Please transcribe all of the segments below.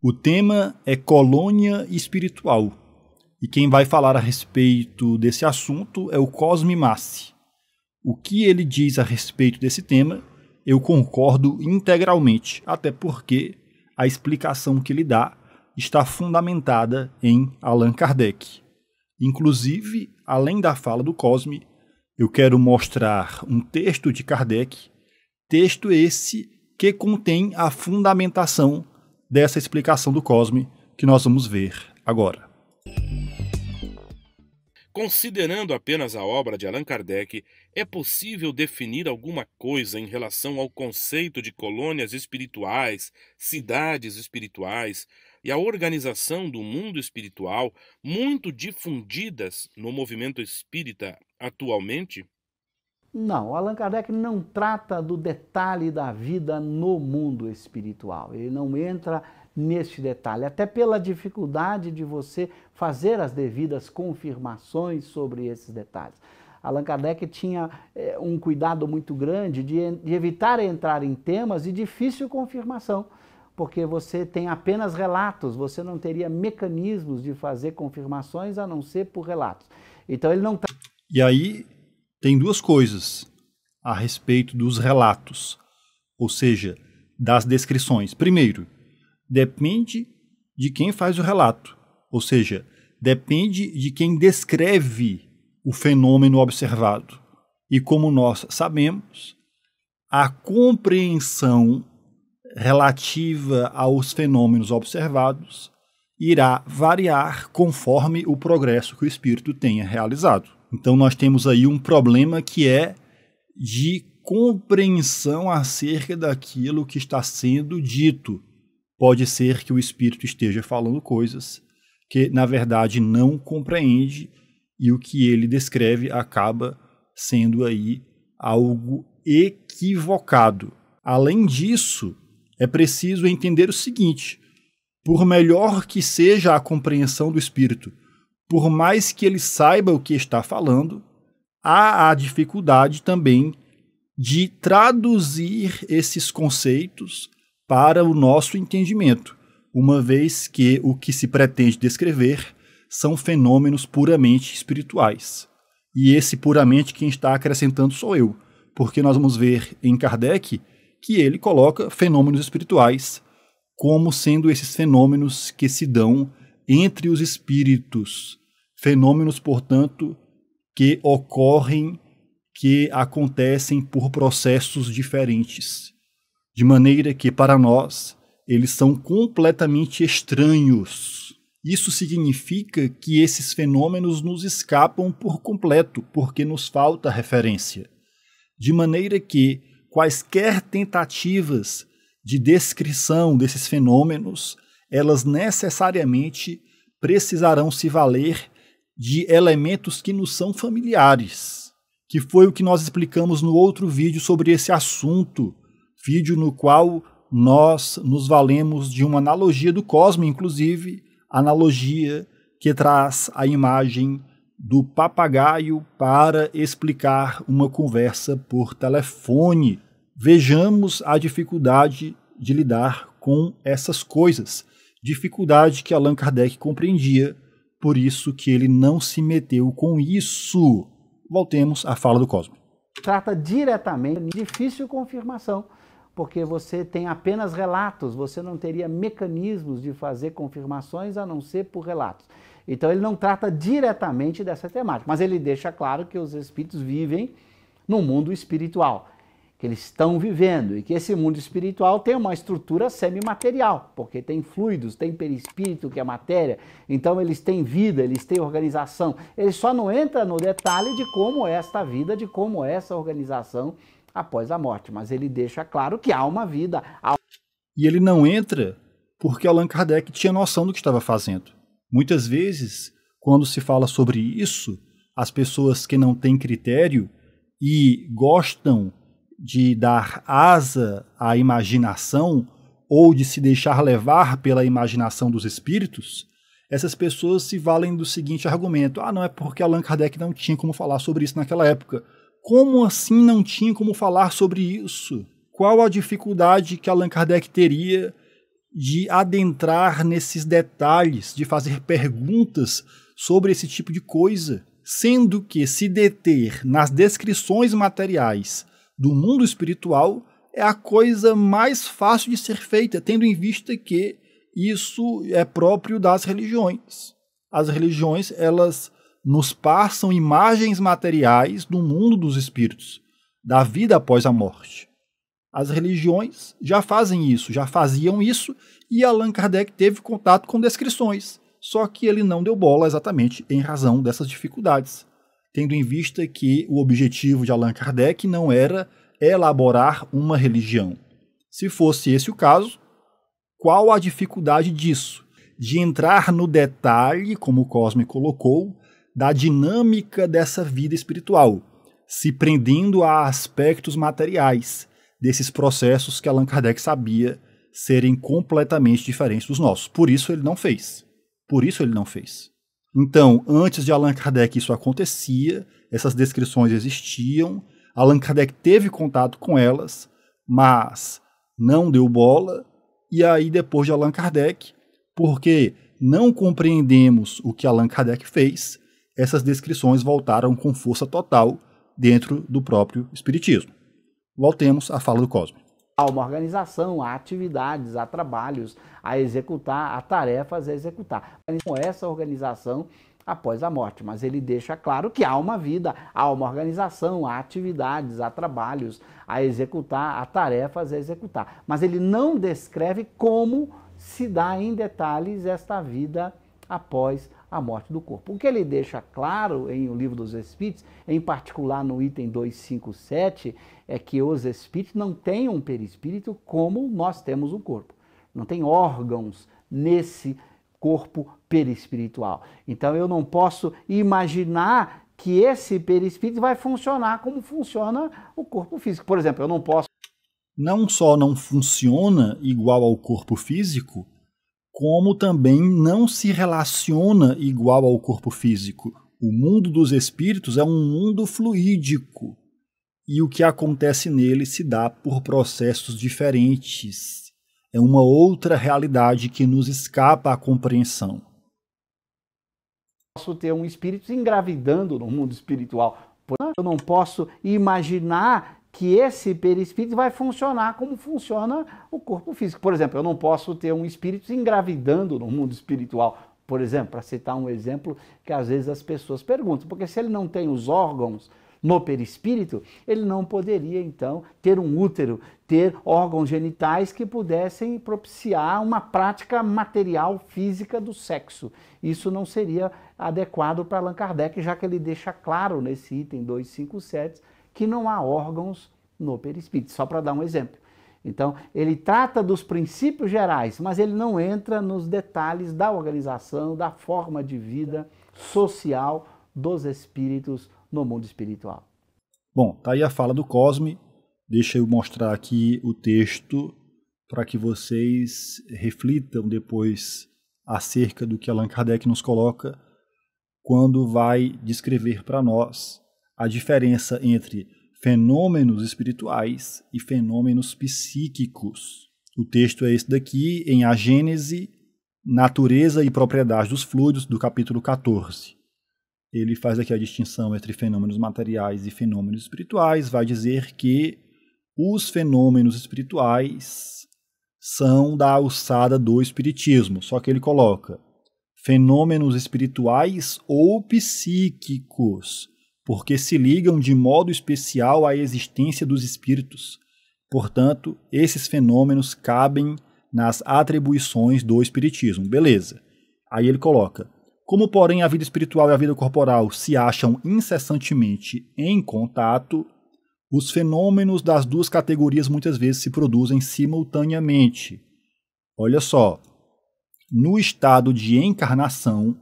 O tema é colônia espiritual. E quem vai falar a respeito desse assunto é o Cosme Massi. O que ele diz a respeito desse tema, eu concordo integralmente, até porque a explicação que ele dá está fundamentada em Allan Kardec. Inclusive, além da fala do Cosme, eu quero mostrar um texto de Kardec, texto esse que contém a fundamentação dessa explicação do Cosme que nós vamos ver agora. Considerando apenas a obra de Allan Kardec, é possível definir alguma coisa em relação ao conceito de colônias espirituais, cidades espirituais e a organização do mundo espiritual, muito difundidas no movimento espírita atualmente? Não, Allan Kardec não trata do detalhe da vida no mundo espiritual. Ele não entra neste detalhe, até pela dificuldade de você fazer as devidas confirmações sobre esses detalhes. Allan Kardec tinha é, um cuidado muito grande de, de evitar entrar em temas de difícil confirmação, porque você tem apenas relatos, você não teria mecanismos de fazer confirmações a não ser por relatos. Então ele não. E aí tem duas coisas a respeito dos relatos, ou seja, das descrições. Primeiro, depende de quem faz o relato, ou seja, depende de quem descreve o fenômeno observado. E como nós sabemos, a compreensão relativa aos fenômenos observados irá variar conforme o progresso que o espírito tenha realizado. Então nós temos aí um problema que é de compreensão acerca daquilo que está sendo dito. Pode ser que o espírito esteja falando coisas que na verdade não compreende e o que ele descreve acaba sendo aí algo equivocado. Além disso, é preciso entender o seguinte: por melhor que seja a compreensão do espírito, por mais que ele saiba o que está falando, há a dificuldade também de traduzir esses conceitos para o nosso entendimento, uma vez que o que se pretende descrever são fenômenos puramente espirituais. E esse puramente quem está acrescentando sou eu, porque nós vamos ver em Kardec que ele coloca fenômenos espirituais como sendo esses fenômenos que se dão entre os espíritos. Fenômenos, portanto, que ocorrem, que acontecem por processos diferentes. De maneira que, para nós, eles são completamente estranhos. Isso significa que esses fenômenos nos escapam por completo, porque nos falta referência. De maneira que quaisquer tentativas de descrição desses fenômenos elas necessariamente precisarão se valer de elementos que nos são familiares, que foi o que nós explicamos no outro vídeo sobre esse assunto, vídeo no qual nós nos valemos de uma analogia do cosmo, inclusive, analogia que traz a imagem do papagaio para explicar uma conversa por telefone. Vejamos a dificuldade de lidar com essas coisas dificuldade que Allan Kardec compreendia, por isso que ele não se meteu com isso. Voltemos à fala do Cosmo. Trata diretamente de difícil confirmação, porque você tem apenas relatos, você não teria mecanismos de fazer confirmações a não ser por relatos. Então ele não trata diretamente dessa temática, mas ele deixa claro que os espíritos vivem no mundo espiritual que eles estão vivendo e que esse mundo espiritual tem uma estrutura semimaterial, porque tem fluidos, tem perispírito, que é matéria, então eles têm vida, eles têm organização. Ele só não entra no detalhe de como é esta vida, de como é essa organização após a morte, mas ele deixa claro que há uma vida. Há... E ele não entra porque Allan Kardec tinha noção do que estava fazendo. Muitas vezes, quando se fala sobre isso, as pessoas que não têm critério e gostam de dar asa à imaginação ou de se deixar levar pela imaginação dos espíritos, essas pessoas se valem do seguinte argumento: ah, não é porque Allan Kardec não tinha como falar sobre isso naquela época. Como assim não tinha como falar sobre isso? Qual a dificuldade que Allan Kardec teria de adentrar nesses detalhes, de fazer perguntas sobre esse tipo de coisa? Sendo que se deter nas descrições materiais do mundo espiritual é a coisa mais fácil de ser feita, tendo em vista que isso é próprio das religiões. As religiões, elas nos passam imagens materiais do mundo dos espíritos, da vida após a morte. As religiões já fazem isso, já faziam isso, e Allan Kardec teve contato com descrições, só que ele não deu bola exatamente em razão dessas dificuldades tendo em vista que o objetivo de Allan Kardec não era elaborar uma religião. Se fosse esse o caso, qual a dificuldade disso? De entrar no detalhe, como Cosme colocou, da dinâmica dessa vida espiritual, se prendendo a aspectos materiais desses processos que Allan Kardec sabia serem completamente diferentes dos nossos. Por isso ele não fez. Por isso ele não fez. Então, antes de Allan Kardec, isso acontecia, essas descrições existiam, Allan Kardec teve contato com elas, mas não deu bola, e aí depois de Allan Kardec, porque não compreendemos o que Allan Kardec fez, essas descrições voltaram com força total dentro do próprio Espiritismo. Voltemos à fala do Cosme. Há uma organização, há atividades, há trabalhos a executar, há tarefas a executar. Com é essa organização após a morte, mas ele deixa claro que há uma vida, há uma organização, há atividades, há trabalhos a executar, há tarefas a executar. Mas ele não descreve como se dá em detalhes esta vida após a morte do corpo. O que ele deixa claro em O Livro dos Espíritos, em particular no item 257, é que os espíritos não têm um perispírito como nós temos um corpo. Não tem órgãos nesse corpo perispiritual. Então eu não posso imaginar que esse perispírito vai funcionar como funciona o corpo físico. Por exemplo, eu não posso. Não só não funciona igual ao corpo físico, como também não se relaciona igual ao corpo físico. O mundo dos espíritos é um mundo fluídico e o que acontece nele se dá por processos diferentes. É uma outra realidade que nos escapa à compreensão. Posso ter um espírito engravidando no mundo espiritual. Eu não posso imaginar que esse perispírito vai funcionar como funciona o corpo físico. Por exemplo, eu não posso ter um espírito engravidando no mundo espiritual. Por exemplo, para citar um exemplo que às vezes as pessoas perguntam, porque se ele não tem os órgãos no perispírito, ele não poderia então ter um útero, ter órgãos genitais que pudessem propiciar uma prática material física do sexo. Isso não seria adequado para Allan Kardec, já que ele deixa claro nesse item 257 que não há órgãos no perispírito, só para dar um exemplo. Então, ele trata dos princípios gerais, mas ele não entra nos detalhes da organização, da forma de vida social dos espíritos no mundo espiritual. Bom, tá aí a fala do Cosme. Deixa eu mostrar aqui o texto para que vocês reflitam depois acerca do que Allan Kardec nos coloca quando vai descrever para nós a diferença entre fenômenos espirituais e fenômenos psíquicos. O texto é esse daqui, em A Gênese, Natureza e Propriedade dos Fluidos, do capítulo 14. Ele faz aqui a distinção entre fenômenos materiais e fenômenos espirituais, vai dizer que os fenômenos espirituais são da alçada do espiritismo, só que ele coloca fenômenos espirituais ou psíquicos porque se ligam de modo especial à existência dos espíritos. Portanto, esses fenômenos cabem nas atribuições do espiritismo. Beleza. Aí ele coloca: Como, porém, a vida espiritual e a vida corporal se acham incessantemente em contato, os fenômenos das duas categorias muitas vezes se produzem simultaneamente. Olha só, no estado de encarnação,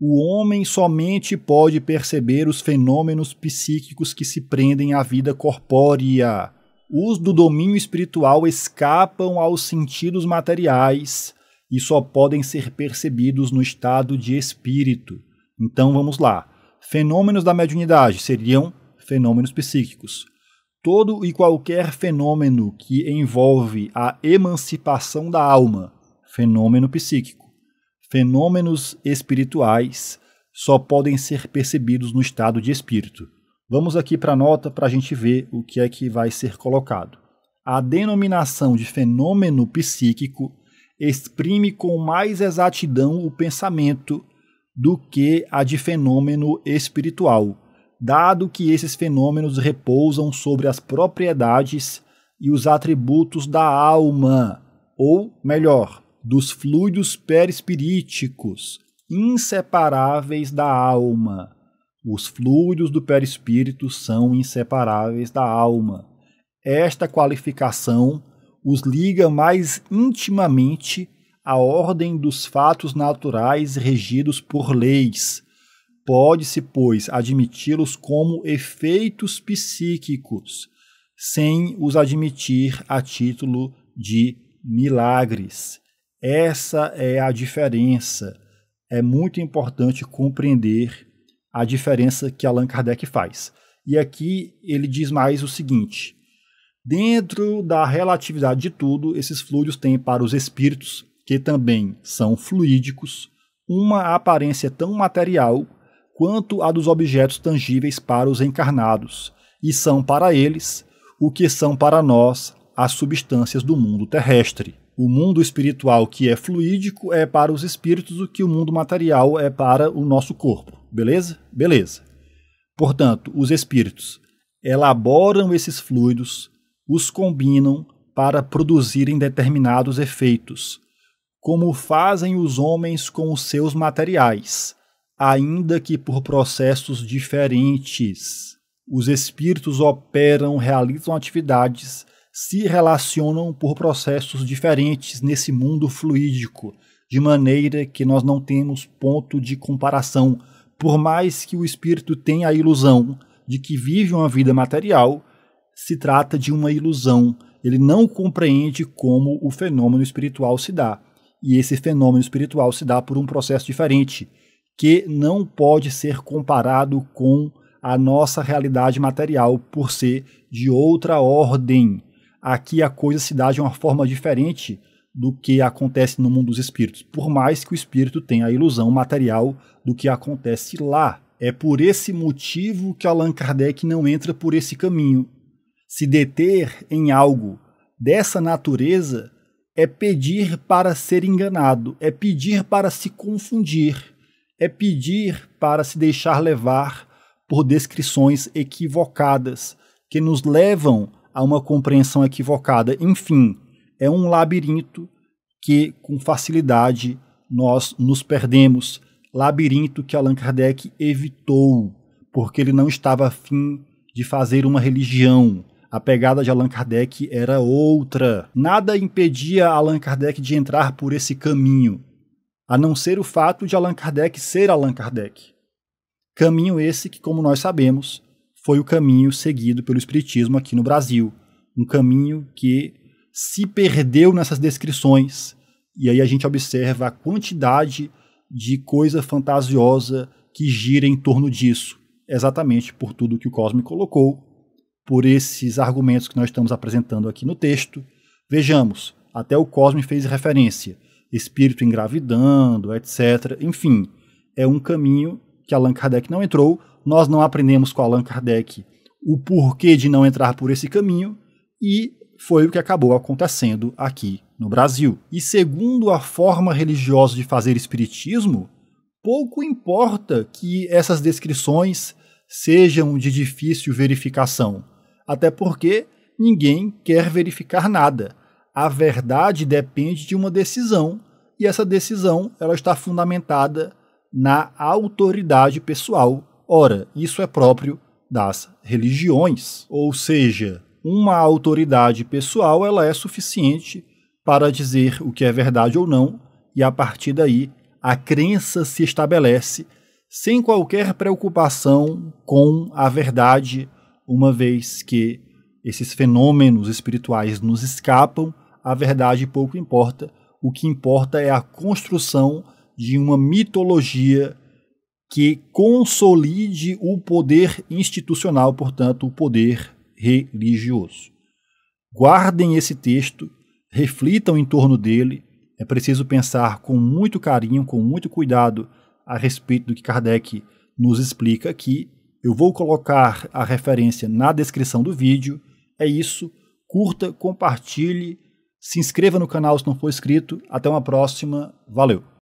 o homem somente pode perceber os fenômenos psíquicos que se prendem à vida corpórea. Os do domínio espiritual escapam aos sentidos materiais e só podem ser percebidos no estado de espírito. Então vamos lá. Fenômenos da mediunidade seriam fenômenos psíquicos. Todo e qualquer fenômeno que envolve a emancipação da alma, fenômeno psíquico Fenômenos espirituais só podem ser percebidos no estado de espírito. Vamos aqui para a nota para a gente ver o que é que vai ser colocado. A denominação de fenômeno psíquico exprime com mais exatidão o pensamento do que a de fenômeno espiritual, dado que esses fenômenos repousam sobre as propriedades e os atributos da alma, ou melhor, dos fluidos perispiríticos, inseparáveis da alma. Os fluidos do perispírito são inseparáveis da alma. Esta qualificação os liga mais intimamente à ordem dos fatos naturais regidos por leis. Pode-se, pois, admiti-los como efeitos psíquicos, sem os admitir a título de milagres. Essa é a diferença. É muito importante compreender a diferença que Allan Kardec faz. E aqui ele diz mais o seguinte: dentro da relatividade de tudo, esses fluidos têm para os espíritos, que também são fluídicos, uma aparência tão material quanto a dos objetos tangíveis para os encarnados, e são para eles o que são para nós as substâncias do mundo terrestre. O mundo espiritual que é fluídico é para os espíritos o que o mundo material é para o nosso corpo. Beleza? Beleza. Portanto, os espíritos elaboram esses fluidos, os combinam para produzirem determinados efeitos, como fazem os homens com os seus materiais, ainda que por processos diferentes. Os espíritos operam, realizam atividades se relacionam por processos diferentes nesse mundo fluídico, de maneira que nós não temos ponto de comparação, por mais que o espírito tenha a ilusão de que vive uma vida material, se trata de uma ilusão. Ele não compreende como o fenômeno espiritual se dá. E esse fenômeno espiritual se dá por um processo diferente, que não pode ser comparado com a nossa realidade material por ser de outra ordem aqui a coisa se dá de uma forma diferente do que acontece no mundo dos espíritos, por mais que o espírito tenha a ilusão material do que acontece lá. É por esse motivo que Allan Kardec não entra por esse caminho. Se deter em algo dessa natureza é pedir para ser enganado, é pedir para se confundir, é pedir para se deixar levar por descrições equivocadas que nos levam a uma compreensão equivocada. Enfim, é um labirinto que com facilidade nós nos perdemos. Labirinto que Allan Kardec evitou, porque ele não estava afim de fazer uma religião. A pegada de Allan Kardec era outra. Nada impedia Allan Kardec de entrar por esse caminho, a não ser o fato de Allan Kardec ser Allan Kardec. Caminho esse que, como nós sabemos, foi o caminho seguido pelo Espiritismo aqui no Brasil. Um caminho que se perdeu nessas descrições. E aí a gente observa a quantidade de coisa fantasiosa que gira em torno disso, exatamente por tudo que o Cosme colocou, por esses argumentos que nós estamos apresentando aqui no texto. Vejamos, até o Cosme fez referência, espírito engravidando, etc. Enfim, é um caminho que Allan Kardec não entrou, nós não aprendemos com Allan Kardec o porquê de não entrar por esse caminho e foi o que acabou acontecendo aqui no Brasil. E segundo a forma religiosa de fazer espiritismo, pouco importa que essas descrições sejam de difícil verificação, até porque ninguém quer verificar nada. A verdade depende de uma decisão e essa decisão ela está fundamentada na autoridade pessoal Ora, isso é próprio das religiões, ou seja, uma autoridade pessoal ela é suficiente para dizer o que é verdade ou não, e a partir daí a crença se estabelece sem qualquer preocupação com a verdade, uma vez que esses fenômenos espirituais nos escapam, a verdade pouco importa. O que importa é a construção de uma mitologia que consolide o poder institucional, portanto, o poder religioso. Guardem esse texto, reflitam em torno dele. É preciso pensar com muito carinho, com muito cuidado a respeito do que Kardec nos explica aqui. Eu vou colocar a referência na descrição do vídeo. É isso. Curta, compartilhe, se inscreva no canal se não for inscrito. Até uma próxima. Valeu!